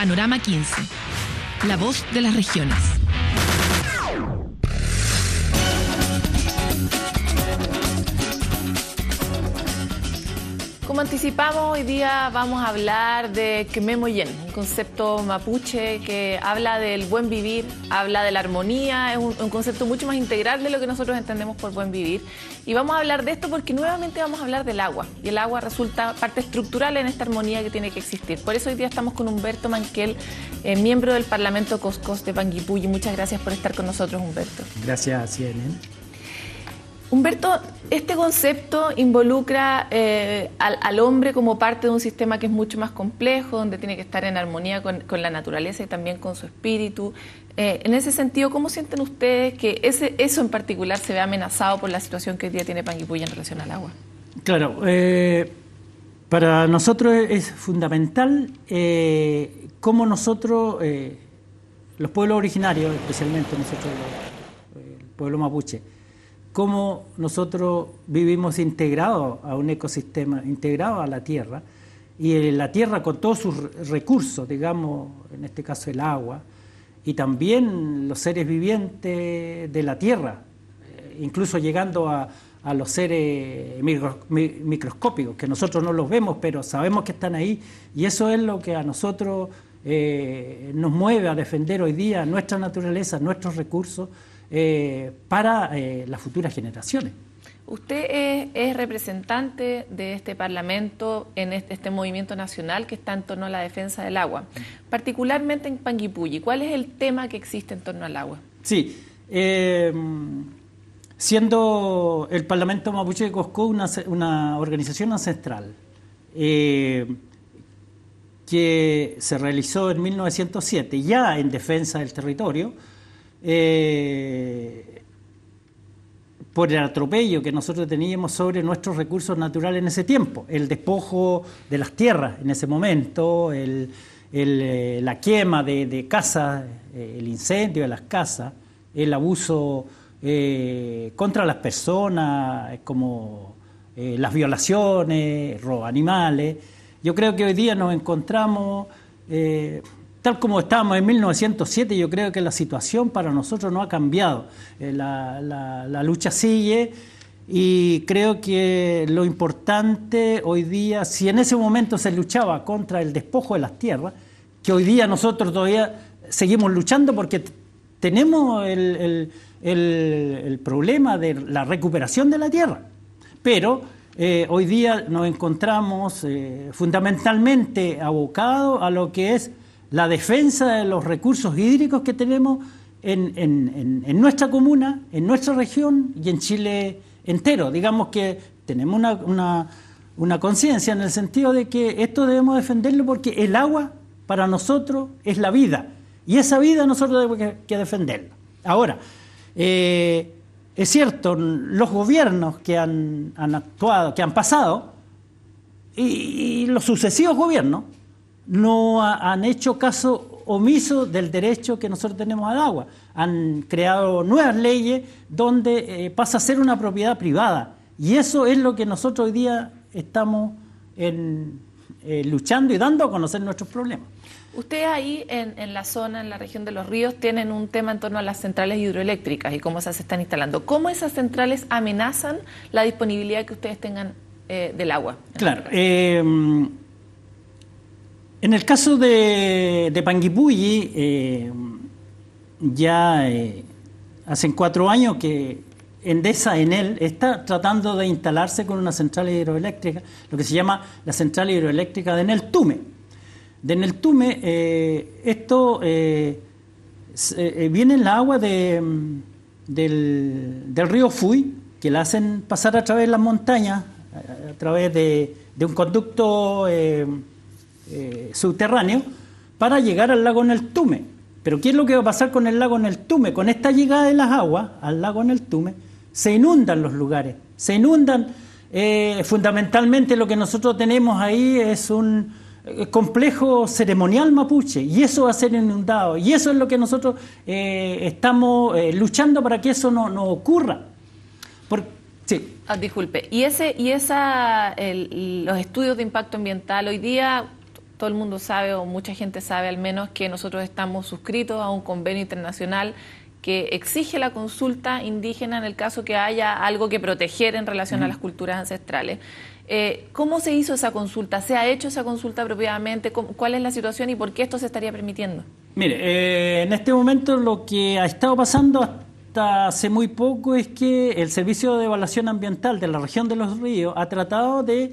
Panorama 15. La voz de las regiones. como anticipamos, hoy día vamos a hablar de Kmemoyen, un concepto mapuche que habla del buen vivir, habla de la armonía, es un, concepto mucho más integral de lo que nosotros entendemos por buen vivir. Y vamos a hablar de esto porque nuevamente vamos a hablar del agua, y el agua resulta parte estructural en esta armonía que tiene que existir. Por eso hoy día estamos con Humberto Manquel, eh, miembro del Parlamento Coscos de Panguipulli. Muchas gracias por estar con nosotros, Humberto. Gracias, Cielen. Humberto, este concepto involucra eh, al, hombre como parte de un sistema que es mucho más complejo, donde tiene que estar en armonía con, la naturaleza y también con su espíritu. Eh, en ese sentido, ¿cómo sienten ustedes que eso en particular se ve amenazado por la situación que hoy día tiene Panguipulla en relación al agua? Claro, eh, para nosotros es fundamental cómo nosotros, los pueblos originarios, especialmente nosotros, el pueblo mapuche, cómo nosotros vivimos integrados a un ecosistema, integrados a la tierra, y eh, la tierra con todos sus recursos, digamos, en este caso el agua, y también los seres vivientes de la tierra, eh, incluso llegando a, los seres microscópicos, que nosotros no los vemos, pero sabemos que están ahí, y eso es lo que a nosotros eh, nos mueve a defender hoy día nuestra naturaleza, nuestros recursos, eh, para eh, las futuras generaciones. Usted es, representante de este Parlamento en este, movimiento nacional que está en torno a la defensa del agua, particularmente en Panguipulli. ¿Cuál es el tema que existe en torno al agua? Sí, em, siendo el Parlamento Mapuche de Coscó una, organización ancestral em, que se realizó en 1907 ya en defensa del territorio, eh, por el atropello que nosotros teníamos sobre nuestros recursos naturales en ese tiempo, el despojo de las tierras en ese momento, eh, la quema de, de casas, eh, el incendio de las casas, el abuso contra las personas, como las violaciones, robo animales. Yo creo que hoy día nos encontramos Tal como estábamos en 1907, yo creo que la situación para nosotros no ha cambiado. Eh, la, lucha sigue y creo que lo importante hoy día, si en ese momento se luchaba contra el despojo de las tierras, que hoy día nosotros todavía seguimos luchando porque tenemos el, problema de la recuperación de la tierra. Pero eh, hoy día nos encontramos eh, fundamentalmente abocados a lo que es la defensa de los recursos hídricos que tenemos en, en, nuestra comuna, en nuestra región y en Chile entero. Digamos que tenemos una, conciencia en el sentido de que esto debemos defenderlo porque el agua para nosotros es la vida y esa vida nosotros debemos que, defenderla. Ahora, eh, es cierto, los gobiernos que han, han actuado, que han pasado, y los sucesivos gobiernos, no han hecho caso omiso del derecho que nosotros tenemos al agua. Han creado nuevas leyes donde eh, pasa a ser una propiedad privada. Y eso es lo que nosotros hoy día estamos en, eh, luchando y dando a conocer nuestros problemas. Ustedes ahí en, la zona, en la región de los ríos, tienen un tema en torno a las centrales hidroeléctricas y cómo esas se están instalando. ¿Cómo esas centrales amenazan la disponibilidad que ustedes tengan eh, del agua? Claro, en el caso de, de Panguipulli, eh, ya eh, hace cuatro años que Endesa en él está tratando de instalarse con una central hidroeléctrica, lo que se llama la central hidroeléctrica de Neltume. De Neltume, eh, esto eh, viene el la agua de, mm, del, río Fuy, que la hacen pasar a través de las montañas, a, través de, de, un conducto eh, subterráneo para llegar al lago Neltume. Pero ¿qué es lo que va a pasar con el lago Neltume? Con esta llegada de las aguas al lago Neltume, se inundan los lugares, se inundan. Eh, fundamentalmente lo que nosotros tenemos ahí es un eh, complejo ceremonial mapuche y eso va a ser inundado y eso es lo que nosotros estamos luchando para que eso no, ocurra. sí. Ah, disculpe, y, ese, y esa, los estudios de impacto ambiental hoy día todo el mundo sabe, o mucha gente sabe al menos, que nosotros estamos suscritos a un convenio internacional que exige la consulta indígena en el caso que haya algo que proteger en relación a las culturas ancestrales. Eh, ¿Cómo se hizo esa consulta? ¿Se ha hecho esa consulta apropiadamente? ¿Cuál es la situación y por qué esto se estaría permitiendo? Mire, eh, en este momento lo que ha estado pasando hasta hace muy poco es que el Servicio de Evaluación Ambiental de la región de los ríos ha tratado de,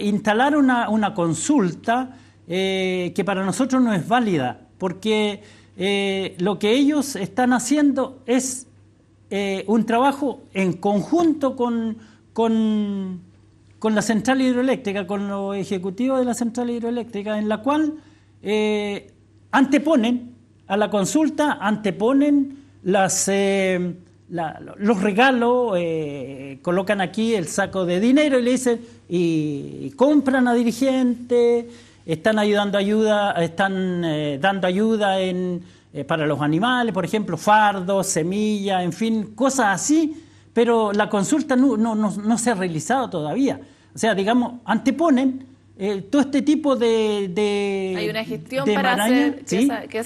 instalar una consulta eh, que para nosotros no es válida, porque eh, lo que ellos están haciendo es eh, un trabajo en conjunto con, la central hidroeléctrica, con los ejecutivos de la central hidroeléctrica, en la cual anteponen a la consulta, anteponen los regalos, colocan aquí el saco de dinero y le dicen, y, compran a dirigente están ayudando ayuda, están eh, dando ayuda en, eh, para los animales, por ejemplo, fardos, semillas, en fin, cosas así, pero la consulta no, no, no, se ha realizado todavía. O sea, digamos, anteponen eh, todo este tipo de... de para,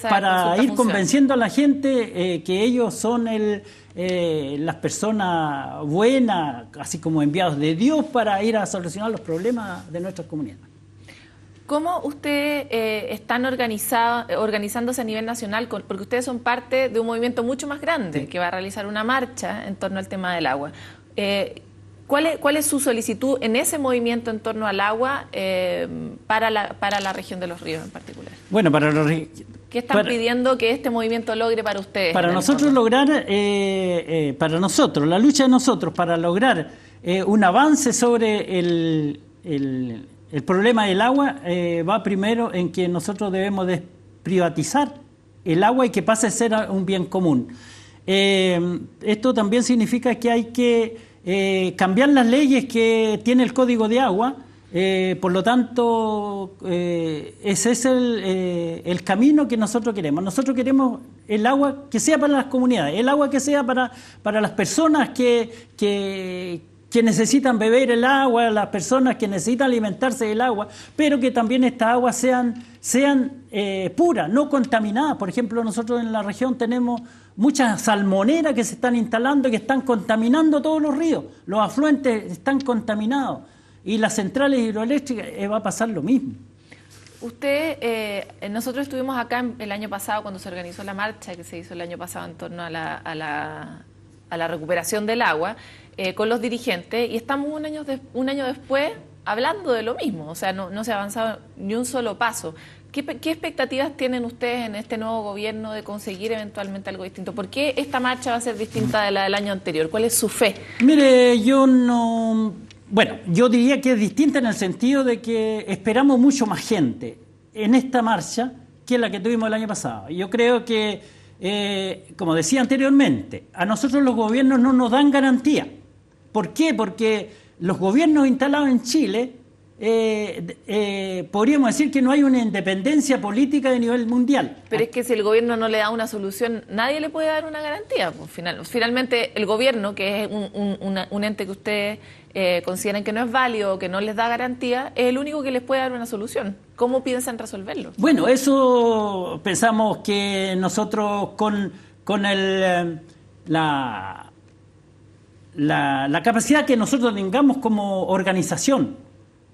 para ir convenciendo a la gente que ellos son el... las personas buenas, así como enviados de Dios, para ir a solucionar los problemas de nuestras comunidades. ¿Cómo ustedes eh, están organizándose a nivel nacional? porque ustedes son parte de un movimiento mucho más grande que va a realizar una marcha en torno al tema del agua. Eh, ¿cuál, es, ¿cuál, es, su solicitud en ese movimiento en torno al agua eh, para, la, región de los ríos en particular? Bueno, para los ríos... ¿Qué están pidiendo que este movimiento logre para ustedes? Para nosotros lograr, para nosotros, la lucha de nosotros para lograr un avance sobre el, el problema del agua eh, va primero en que nosotros debemos desprivatizar privatizar el agua y que pase a ser un bien común. Eh, esto también significa que hay que eh, cambiar las leyes que tiene el Código de Agua. por lo tanto, ese es el, camino que nosotros queremos. Nosotros queremos el agua que sea para las comunidades, el agua que sea para, para las personas que que necesitan beber el agua, las personas que necesitan alimentarse del agua, pero que también esta agua sean, sean eh, puras, no contaminadas. Por ejemplo, nosotros en la región tenemos muchas salmoneras que se están instalando y que están contaminando todos los ríos, los afluentes están contaminados y las centrales hidroeléctricas eh, va a pasar lo mismo. Usted, eh, nosotros estuvimos acá el año pasado cuando se organizó la marcha que se hizo el año pasado en torno a la, a la recuperación del agua eh, con los dirigentes y estamos un año, después hablando de lo mismo, o sea, no, se ha avanzado ni un solo paso. ¿Qué, expectativas tienen ustedes en este nuevo gobierno de conseguir eventualmente algo distinto? ¿Por qué esta marcha va a ser distinta de la del año anterior? ¿Cuál es su fe? Mire, yo no... Bueno, yo diría que es distinta en el sentido de que esperamos mucho más gente en esta marcha que la que tuvimos el año pasado. Yo creo que, eh, como decía anteriormente, a nosotros los gobiernos no nos dan garantía. ¿Por qué? Porque los gobiernos instalados en Chile, eh, eh, podríamos decir que no hay una independencia política de nivel mundial. Pero es que si el gobierno no le da una solución, nadie le puede dar una garantía. Pues, finalmente, el gobierno, que es un, ente que ustedes eh, consideran que no es válido o que no les da garantía, es el único que les puede dar una solución. ¿Cómo piensan resolverlo? Bueno, eso pensamos que nosotros con, con el, eh, la la, capacidad que nosotros tengamos como organización,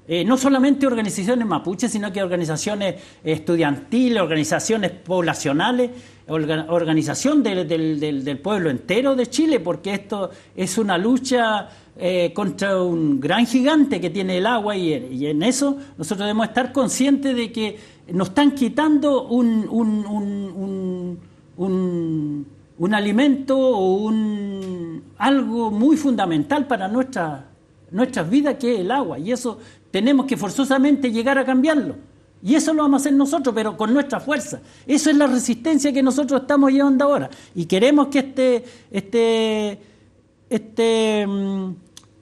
eh, no solamente organizaciones mapuches, sino que organizaciones estudiantiles, organizaciones poblacionales, organización del, pueblo entero de Chile, porque esto es una lucha eh, contra un gran gigante que tiene el agua y, en eso nosotros debemos estar conscientes de que nos están quitando un, un, un alimento o un algo muy fundamental para nuestra, nuestras vidas, que es el agua. Y eso tenemos que forzosamente llegar a cambiarlo. Y eso lo vamos a hacer nosotros, pero con nuestra fuerza. Eso es la resistencia que nosotros estamos llevando ahora. Y queremos que este, este, este mm,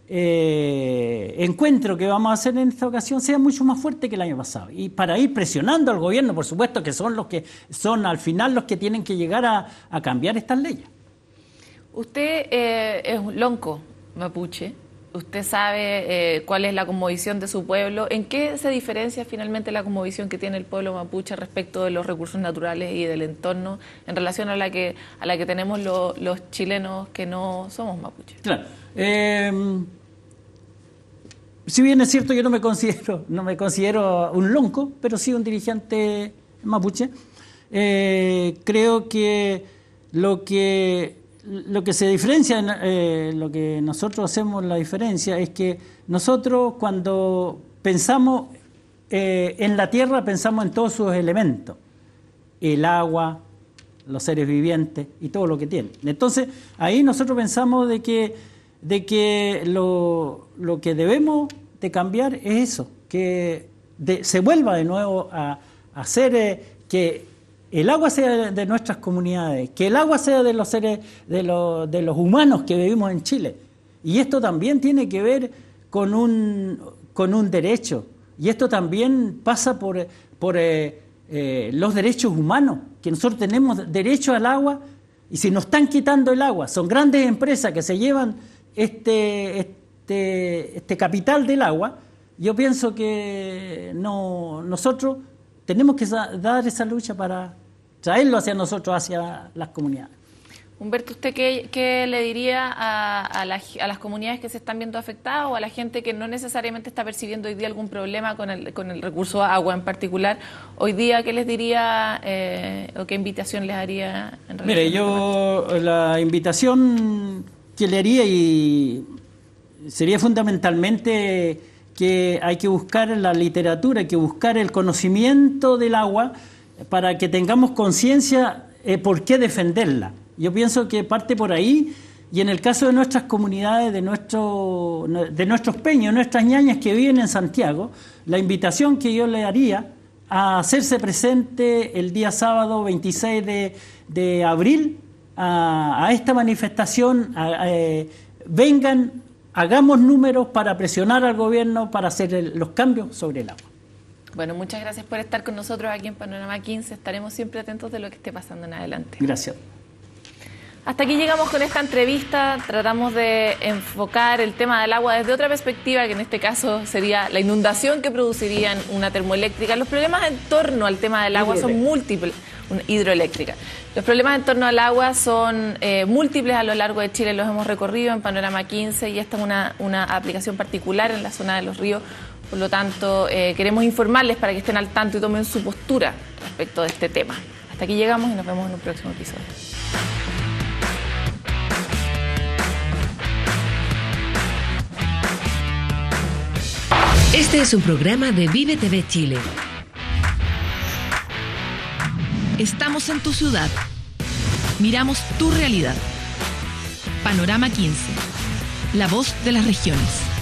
eh, encuentro que vamos a hacer en esta ocasión sea mucho más fuerte que el año pasado. Y para ir presionando al gobierno, por supuesto, que son los que son al final los que tienen que llegar a cambiar estas leyes. Usted eh, es un lonco mapuche, usted sabe eh, cuál es la conmovisión de su pueblo. ¿En qué se diferencia finalmente la conmovisión que tiene el pueblo mapuche respecto de los recursos naturales y del entorno en relación a la que, a la que tenemos los chilenos que no somos mapuches? Claro. Em, si bien es cierto, yo no me considero, no me considero un lonco, pero sí un dirigente mapuche. Eh, creo que lo que lo que se diferencia, eh, lo que nosotros hacemos la diferencia es que nosotros cuando pensamos eh, en la tierra, pensamos en todos sus elementos, el agua, los seres vivientes y todo lo que tiene. Entonces, ahí nosotros pensamos de que, de que lo, lo que debemos de cambiar es eso, que se vuelva de nuevo a, hacer ser que el agua sea de nuestras comunidades, que el agua sea de los seres, de los, humanos que vivimos en Chile. Y esto también tiene que ver con un, con un derecho. Y esto también pasa por, por eh, eh, los derechos humanos, que nosotros tenemos derecho al agua y si nos están quitando el agua, son grandes empresas que se llevan este, este, este capital del agua, yo pienso que nosotros tenemos que dar esa lucha para, lo hacia nosotros, hacia las comunidades. Humberto, ¿usted qué, le diría a, las comunidades que se están viendo afectadas o a la gente que no necesariamente está percibiendo hoy día algún problema con el, recurso agua en particular? Hoy día, ¿qué les diría eh, o qué invitación les haría? En Mire, yo la invitación que le haría y sería fundamentalmente que hay que buscar la literatura, hay que buscar el conocimiento del agua para que tengamos conciencia eh, por qué defenderla. Yo pienso que parte por ahí y en el caso de nuestras comunidades, de, nuestro, de nuestros peños, nuestras ñañas que viven en Santiago, la invitación que yo le haría a hacerse presente el día sábado 26 de, abril a, esta manifestación, eh, vengan, hagamos números para presionar al gobierno para hacer los cambios sobre el agua. Bueno, muchas gracias por estar con nosotros aquí en Panorama 15. Estaremos siempre atentos de lo que esté pasando en adelante. Gracias. Hasta aquí llegamos con esta entrevista. Tratamos de enfocar el tema del agua desde otra perspectiva, que en este caso sería la inundación que producirían una termoeléctrica. Los problemas en torno al tema del agua son múltiples. Una hidroeléctrica. Los problemas en torno al agua son eh, múltiples a lo largo de Chile, los hemos recorrido en Panorama 15 y esta es una, una aplicación particular en la zona de los ríos por lo tanto, eh, queremos informarles para que estén al tanto y tomen su postura respecto de este tema. Hasta aquí llegamos y nos vemos en un próximo episodio. Este es un programa de Vive TV Chile. Estamos en tu ciudad. Miramos tu realidad. Panorama 15. La voz de las regiones.